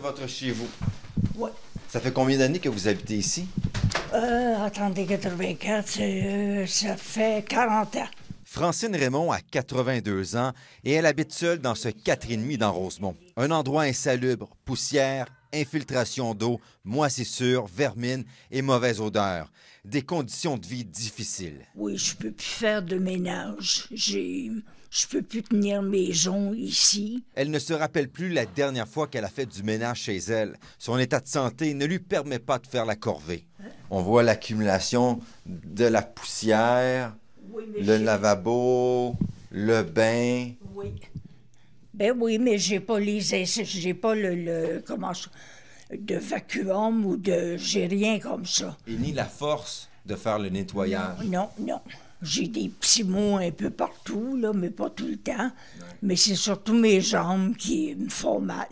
votre chez vous. Oui. Ça fait combien d'années que vous habitez ici? Euh, attendez, 84, euh, ça fait 40 ans. Francine Raymond a 82 ans et elle habite seule dans ce 4,5 dans Rosemont. Un endroit insalubre, poussière, infiltration d'eau, moisissure, vermine et mauvaise odeur. Des conditions de vie difficiles. Oui, je peux plus faire de ménage. J'ai... Je peux plus tenir maison ici. Elle ne se rappelle plus la dernière fois qu'elle a fait du ménage chez elle. Son état de santé ne lui permet pas de faire la corvée. On voit l'accumulation de la poussière, le lavabo, le bain. Oui. Ben oui, mais j'ai pas les, j'ai pas le, comment de vacuum ou de, j'ai rien comme ça. Et ni la force de faire le nettoyage. Non, non. J'ai des petits mots un peu partout, là, mais pas tout le temps. Mais c'est surtout mes jambes qui me font mal.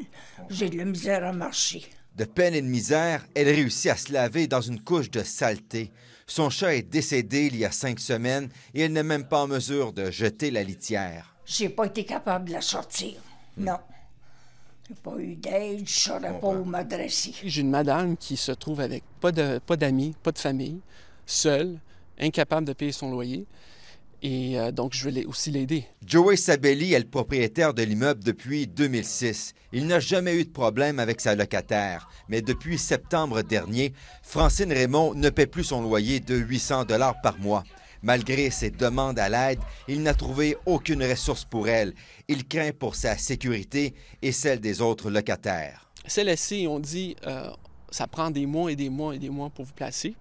J'ai de la misère à marcher. De peine et de misère, elle réussit à se laver dans une couche de saleté. Son chat est décédé il y a cinq semaines et elle n'est même pas en mesure de jeter la litière j'ai pas été capable de la sortir. Hmm. Non. J'ai pas eu d'aide, je saurais pas où m'adresser. J'ai une madame qui se trouve avec pas d'amis, pas, pas de famille, seule, incapable de payer son loyer. Et euh, donc, je vais aussi l'aider. Joey Sabelli est le propriétaire de l'immeuble depuis 2006. Il n'a jamais eu de problème avec sa locataire. Mais depuis septembre dernier, Francine Raymond ne paie plus son loyer de 800 dollars par mois. Malgré ses demandes à l'aide, il n'a trouvé aucune ressource pour elle. Il craint pour sa sécurité et celle des autres locataires. Celle-ci, on dit, euh, ça prend des mois et des mois et des mois pour vous placer.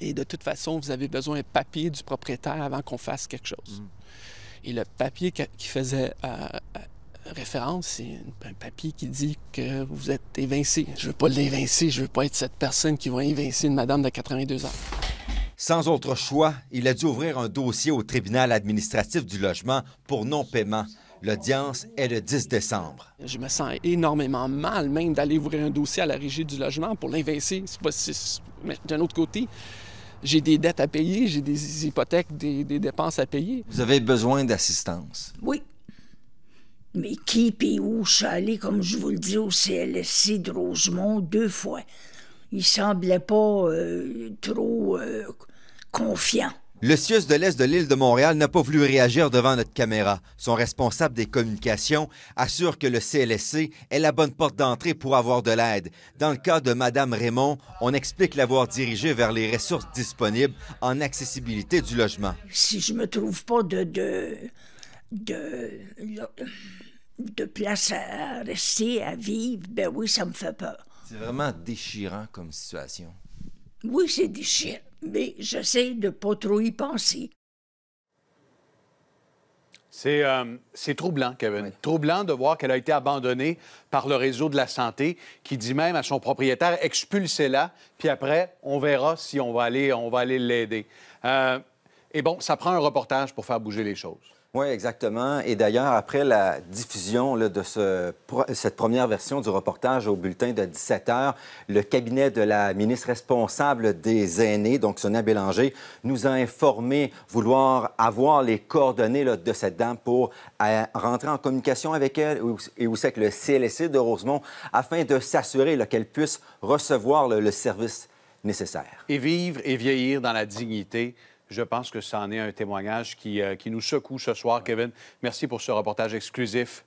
Et de toute façon, vous avez besoin d'un papier du propriétaire avant qu'on fasse quelque chose. Mm. Et le papier qui faisait euh, euh, référence, c'est un papier qui dit que vous êtes évincé. Je veux pas l'évincer, je veux pas être cette personne qui va évincer une madame de 82 ans. Sans autre choix, il a dû ouvrir un dossier au tribunal administratif du logement pour non-paiement. L'audience est le 10 décembre. Je me sens énormément mal même d'aller ouvrir un dossier à la régie du logement pour si. Mais d'un autre côté, j'ai des dettes à payer, j'ai des hypothèques, des, dépenses à payer. Vous avez besoin d'assistance. Oui, mais qui puis où je suis comme je vous le dis, au CLSC de Rosemont deux fois. Il semblait pas euh, trop euh, confiant. Le CIUS de l'Est de l'île de Montréal n'a pas voulu réagir devant notre caméra. Son responsable des communications assure que le CLSC est la bonne porte d'entrée pour avoir de l'aide. Dans le cas de Mme Raymond, on explique l'avoir dirigé vers les ressources disponibles en accessibilité du logement. Si je me trouve pas de de de, de place à rester, à vivre, ben oui, ça me fait peur. C'est vraiment déchirant comme situation. Oui, c'est déchirant mais j'essaie de pas trop y penser. C'est euh, troublant, Kevin. Troublant de voir qu'elle a été abandonnée par le réseau de la santé qui dit même à son propriétaire expulsez-la, puis après, on verra si on va aller on va aller l'aider. Euh, et bon, ça prend un reportage pour faire bouger les choses. Oui, exactement. Et d'ailleurs, après la diffusion de cette première version du reportage au bulletin de 17 heures, le cabinet de la ministre responsable des aînés, donc Sonia Bélanger, nous a informé vouloir avoir les coordonnées de cette dame pour euh, rentrer en communication avec elle et aussi avec le CLSC de Rosemont afin de s'assurer qu'elle puisse recevoir le service nécessaire. Et vivre et vieillir dans la dignité, je pense que ça en est un témoignage qui, euh, qui nous secoue ce soir. Kevin, merci pour ce reportage exclusif.